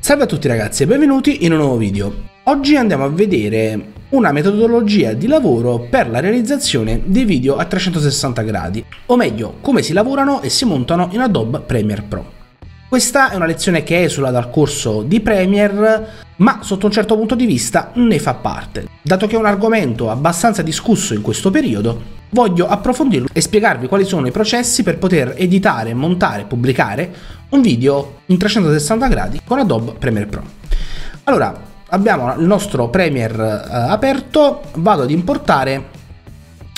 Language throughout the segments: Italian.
Salve a tutti ragazzi e benvenuti in un nuovo video. Oggi andiamo a vedere una metodologia di lavoro per la realizzazione dei video a 360 gradi, o meglio come si lavorano e si montano in Adobe Premiere Pro. Questa è una lezione che esula dal corso di Premier, ma sotto un certo punto di vista ne fa parte. Dato che è un argomento abbastanza discusso in questo periodo, voglio approfondirlo e spiegarvi quali sono i processi per poter editare, montare e pubblicare un video in 360 gradi con Adobe Premiere Pro. Allora, abbiamo il nostro Premiere eh, aperto, vado ad importare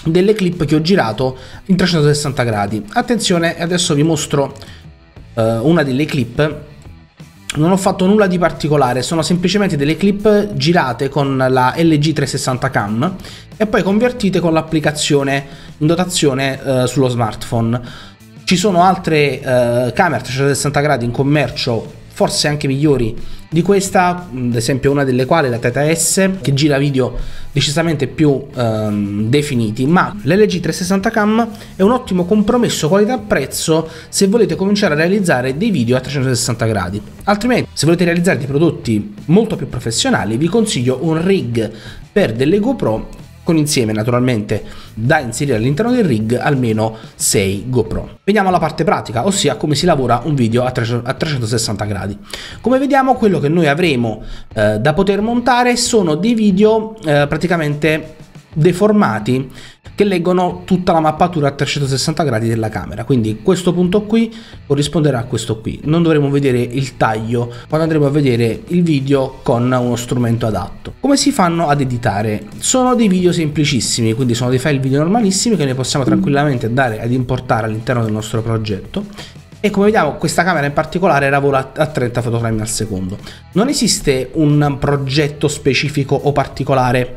delle clip che ho girato in 360 gradi. Attenzione, adesso vi mostro eh, una delle clip non ho fatto nulla di particolare, sono semplicemente delle clip girate con la LG 360 Cam e poi convertite con l'applicazione in dotazione eh, sullo smartphone. Ci sono altre eh, camere 360 gradi in commercio forse anche migliori di questa, ad esempio una delle quali la Teta S che gira video decisamente più ehm, definiti, ma l'LG 360 Cam è un ottimo compromesso qualità-prezzo se volete cominciare a realizzare dei video a 360 gradi. Altrimenti, se volete realizzare dei prodotti molto più professionali, vi consiglio un rig per delle GoPro con insieme naturalmente da inserire all'interno del rig almeno 6 GoPro. Vediamo la parte pratica, ossia come si lavora un video a, 360 gradi. Come vediamo quello che noi avremo eh, da poter montare sono dei video eh, praticamente deformati che leggono tutta la mappatura a 360 gradi della camera quindi questo punto qui corrisponderà a questo qui non dovremo vedere il taglio quando andremo a vedere il video con uno strumento adatto come si fanno ad editare sono dei video semplicissimi quindi sono dei file video normalissimi che noi possiamo tranquillamente andare ad importare all'interno del nostro progetto e come vediamo questa camera in particolare lavora a 30 fotogrammi al secondo non esiste un progetto specifico o particolare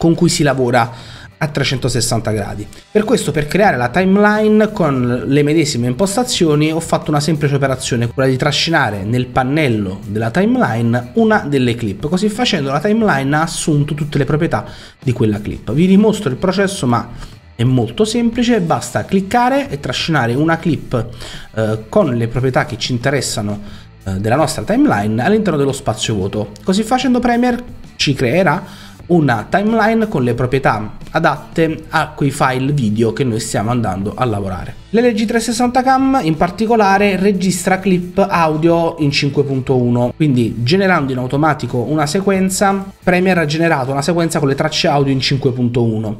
con cui si lavora a 360 gradi. Per questo, per creare la timeline con le medesime impostazioni, ho fatto una semplice operazione, quella di trascinare nel pannello della timeline una delle clip. Così facendo la timeline ha assunto tutte le proprietà di quella clip. Vi dimostro il processo, ma è molto semplice, basta cliccare e trascinare una clip eh, con le proprietà che ci interessano eh, della nostra timeline all'interno dello spazio vuoto. Così facendo Premiere ci creerà una timeline con le proprietà adatte a quei file video che noi stiamo andando a lavorare. L'LG360 Cam in particolare registra clip audio in 5.1, quindi generando in automatico una sequenza, Premiere ha generato una sequenza con le tracce audio in 5.1.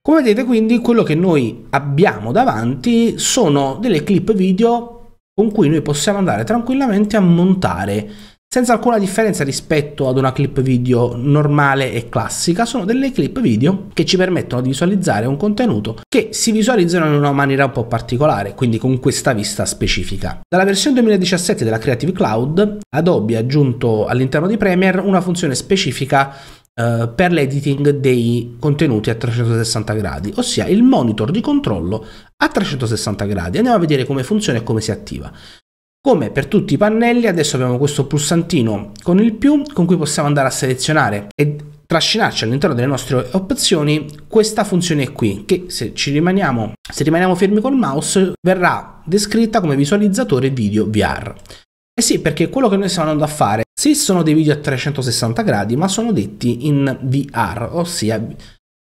Come vedete quindi quello che noi abbiamo davanti sono delle clip video con cui noi possiamo andare tranquillamente a montare senza alcuna differenza rispetto ad una clip video normale e classica, sono delle clip video che ci permettono di visualizzare un contenuto che si visualizzano in una maniera un po' particolare, quindi con questa vista specifica. Dalla versione 2017 della Creative Cloud, Adobe ha aggiunto all'interno di Premiere una funzione specifica eh, per l'editing dei contenuti a 360 gradi, ossia il monitor di controllo a 360 gradi. Andiamo a vedere come funziona e come si attiva. Come per tutti i pannelli adesso abbiamo questo pulsantino con il più con cui possiamo andare a selezionare e trascinarci all'interno delle nostre opzioni questa funzione qui che se ci rimaniamo, se rimaniamo fermi col mouse verrà descritta come visualizzatore video VR. E eh sì, perché quello che noi stiamo andando a fare, sì, sono dei video a 360 gradi, ma sono detti in VR, ossia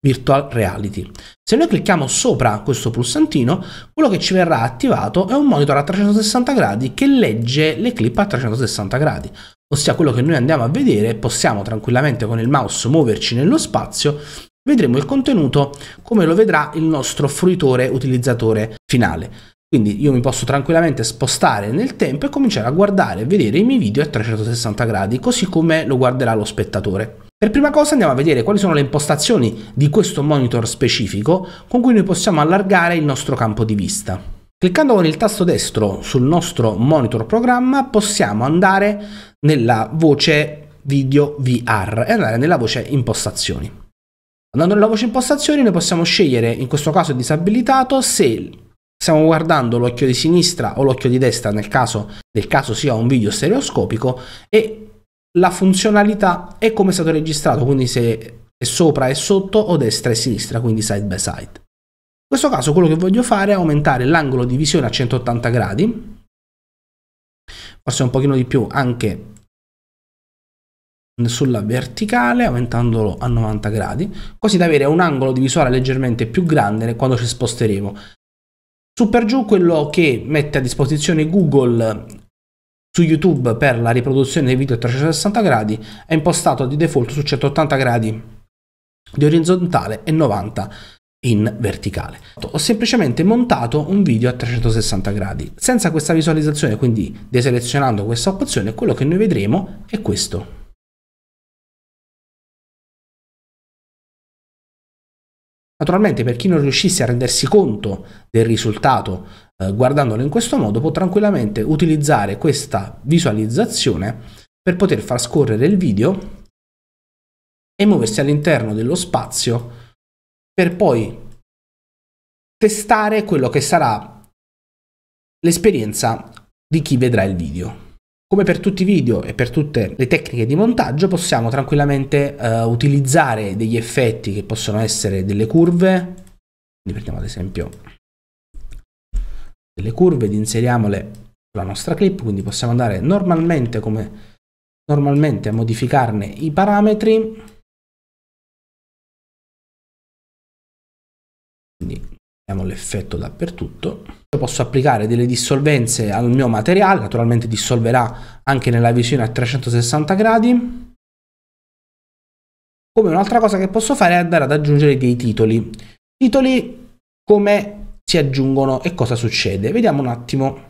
virtual reality. Se noi clicchiamo sopra questo pulsantino, quello che ci verrà attivato è un monitor a 360 gradi che legge le clip a 360 gradi, ossia quello che noi andiamo a vedere, possiamo tranquillamente con il mouse muoverci nello spazio, vedremo il contenuto come lo vedrà il nostro fruitore utilizzatore finale. Quindi io mi posso tranquillamente spostare nel tempo e cominciare a guardare e vedere i miei video a 360 gradi, così come lo guarderà lo spettatore. Per prima cosa andiamo a vedere quali sono le impostazioni di questo monitor specifico con cui noi possiamo allargare il nostro campo di vista. Cliccando con il tasto destro sul nostro monitor programma possiamo andare nella voce video VR e andare nella voce impostazioni. Andando nella voce impostazioni noi possiamo scegliere, in questo caso disabilitato, se stiamo guardando l'occhio di sinistra o l'occhio di destra nel caso del caso sia un video stereoscopico e la funzionalità è come è stato registrato, quindi se è sopra e sotto o destra e sinistra, quindi side by side. In questo caso quello che voglio fare è aumentare l'angolo di visione a 180 gradi, forse un pochino di più anche sulla verticale aumentandolo a 90 gradi così da avere un angolo di visuale leggermente più grande quando ci sposteremo su per giù quello che mette a disposizione Google su YouTube per la riproduzione dei video a 360 gradi è impostato di default su 180 gradi di orizzontale e 90 in verticale. Ho semplicemente montato un video a 360 gradi. Senza questa visualizzazione, quindi deselezionando questa opzione, quello che noi vedremo è questo. Naturalmente per chi non riuscisse a rendersi conto del risultato eh, guardandolo in questo modo può tranquillamente utilizzare questa visualizzazione per poter far scorrere il video e muoversi all'interno dello spazio per poi testare quello che sarà l'esperienza di chi vedrà il video. Come per tutti i video e per tutte le tecniche di montaggio possiamo tranquillamente eh, utilizzare degli effetti che possono essere delle curve, quindi prendiamo ad esempio delle curve ed inseriamole sulla nostra clip, quindi possiamo andare normalmente, come, normalmente a modificarne i parametri Vediamo l'effetto dappertutto. Io posso applicare delle dissolvenze al mio materiale, naturalmente dissolverà anche nella visione a 360 gradi. Come un'altra cosa che posso fare è andare ad aggiungere dei titoli. Titoli come si aggiungono e cosa succede. Vediamo un attimo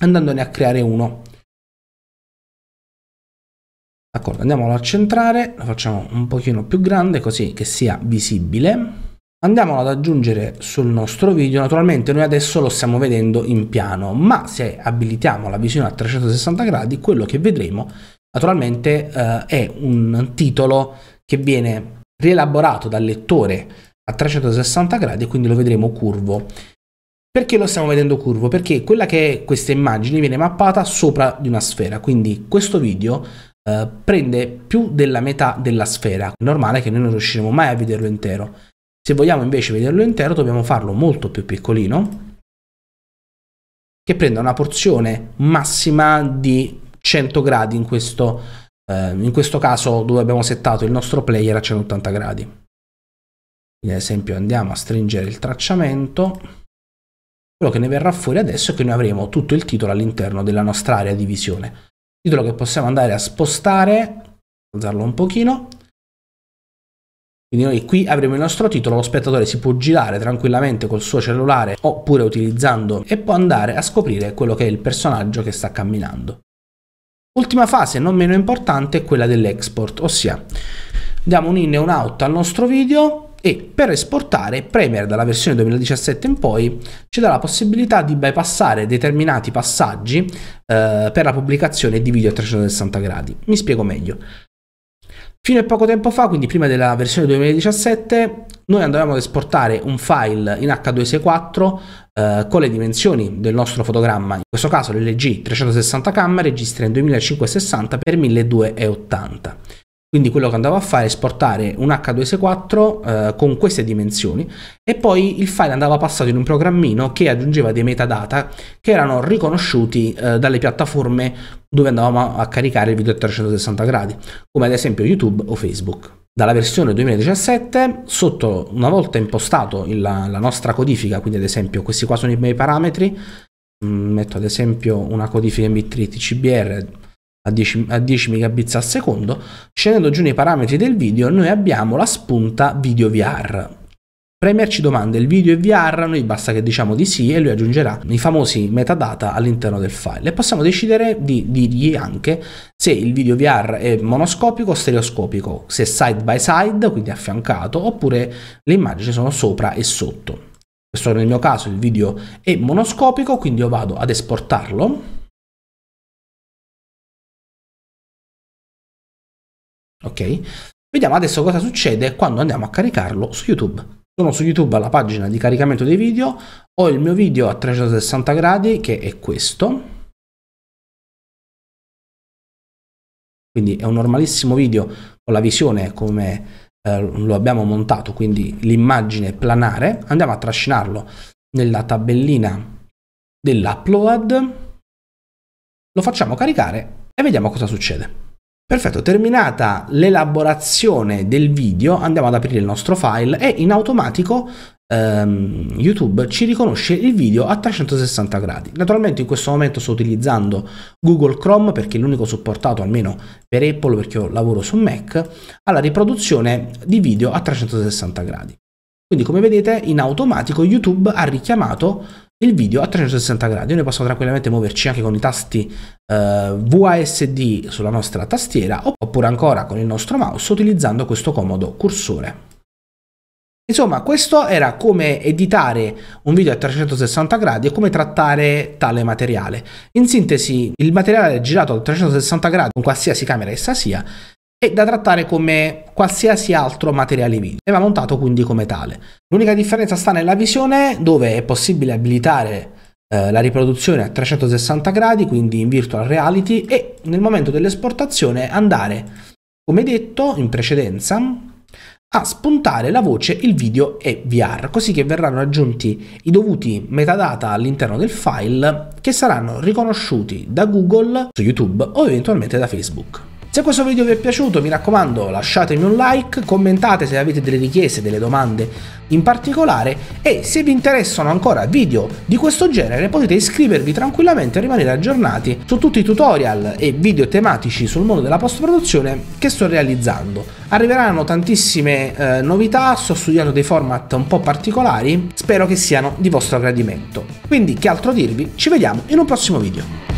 andandone a creare uno. D'accordo, andiamolo a centrare, lo facciamo un pochino più grande così che sia visibile andiamolo ad aggiungere sul nostro video naturalmente noi adesso lo stiamo vedendo in piano ma se abilitiamo la visione a 360 gradi quello che vedremo naturalmente eh, è un titolo che viene rielaborato dal lettore a 360 gradi quindi lo vedremo curvo perché lo stiamo vedendo curvo? Perché quella che è questa immagine viene mappata sopra di una sfera, quindi questo video eh, prende più della metà della sfera. È normale che noi non riusciremo mai a vederlo intero. Se vogliamo invece vederlo intero dobbiamo farlo molto più piccolino che prenda una porzione massima di 100 gradi in questo, eh, in questo caso dove abbiamo settato il nostro player a 180 gradi. Quindi ad esempio andiamo a stringere il tracciamento quello che ne verrà fuori adesso è che noi avremo tutto il titolo all'interno della nostra area di visione. Titolo che possiamo andare a spostare, alzarlo un pochino, quindi noi qui avremo il nostro titolo, lo spettatore si può girare tranquillamente col suo cellulare oppure utilizzando e può andare a scoprire quello che è il personaggio che sta camminando. Ultima fase, non meno importante, è quella dell'export, ossia diamo un in e un out al nostro video e per esportare Premiere dalla versione 2017 in poi ci dà la possibilità di bypassare determinati passaggi eh, per la pubblicazione di video a 360 gradi. Mi spiego meglio. Fino a poco tempo fa, quindi prima della versione 2017, noi andavamo ad esportare un file in H264 eh, con le dimensioni del nostro fotogramma, in questo caso l'LG 360K registra in 2560 x 1280. Quindi quello che andavo a fare è esportare un H2S4 eh, con queste dimensioni e poi il file andava passato in un programmino che aggiungeva dei metadata che erano riconosciuti eh, dalle piattaforme dove andavamo a caricare il video a 360 gradi, come ad esempio YouTube o Facebook dalla versione 2017 sotto una volta impostato il, la, nostra codifica quindi ad esempio questi qua sono i miei parametri mm, metto ad esempio una codifica in bit3 tcbr a 10, a 10 megabits al secondo, scendendo giù nei parametri del video noi abbiamo la spunta video VR. Premier ci domanda il video è VR, noi basta che diciamo di sì e lui aggiungerà i famosi metadata all'interno del file e possiamo decidere di dirgli anche se il video VR è monoscopico o stereoscopico, se side by side, quindi affiancato, oppure le immagini sono sopra e sotto. Questo nel mio caso il video è monoscopico, quindi io vado ad esportarlo ok? Vediamo adesso cosa succede quando andiamo a caricarlo su YouTube. Sono su YouTube alla pagina di caricamento dei video, ho il mio video a 360 gradi che è questo. Quindi è un normalissimo video con la visione come eh, lo abbiamo montato, quindi l'immagine planare. Andiamo a trascinarlo nella tabellina dell'upload. Lo facciamo caricare e vediamo cosa succede. Perfetto, terminata l'elaborazione del video andiamo ad aprire il nostro file e in automatico ehm, YouTube ci riconosce il video a 360 gradi. Naturalmente in questo momento sto utilizzando Google Chrome perché è l'unico supportato almeno per Apple perché io lavoro su Mac alla riproduzione di video a 360 gradi. Quindi come vedete in automatico YouTube ha richiamato il video a 360 gradi. Noi possiamo tranquillamente muoverci anche con i tasti eh, VASD sulla nostra tastiera oppure ancora con il nostro mouse utilizzando questo comodo cursore. Insomma, questo era come editare un video a 360 gradi e come trattare tale materiale. In sintesi, il materiale girato a 360 gradi con qualsiasi camera essa sia e da trattare come qualsiasi altro materiale video e va montato quindi come tale. L'unica differenza sta nella visione dove è possibile abilitare eh, la riproduzione a 360 gradi, quindi in virtual reality e nel momento dell'esportazione andare, come detto in precedenza, a spuntare la voce, il video e VR, così che verranno aggiunti i dovuti metadata all'interno del file che saranno riconosciuti da Google, su YouTube o eventualmente da Facebook. Se questo video vi è piaciuto mi raccomando lasciatemi un like, commentate se avete delle richieste, delle domande in particolare e se vi interessano ancora video di questo genere potete iscrivervi tranquillamente e rimanere aggiornati su tutti i tutorial e video tematici sul mondo della post produzione che sto realizzando. Arriveranno tantissime eh, novità, sto studiando dei format un po' particolari, spero che siano di vostro gradimento. Quindi che altro dirvi, ci vediamo in un prossimo video.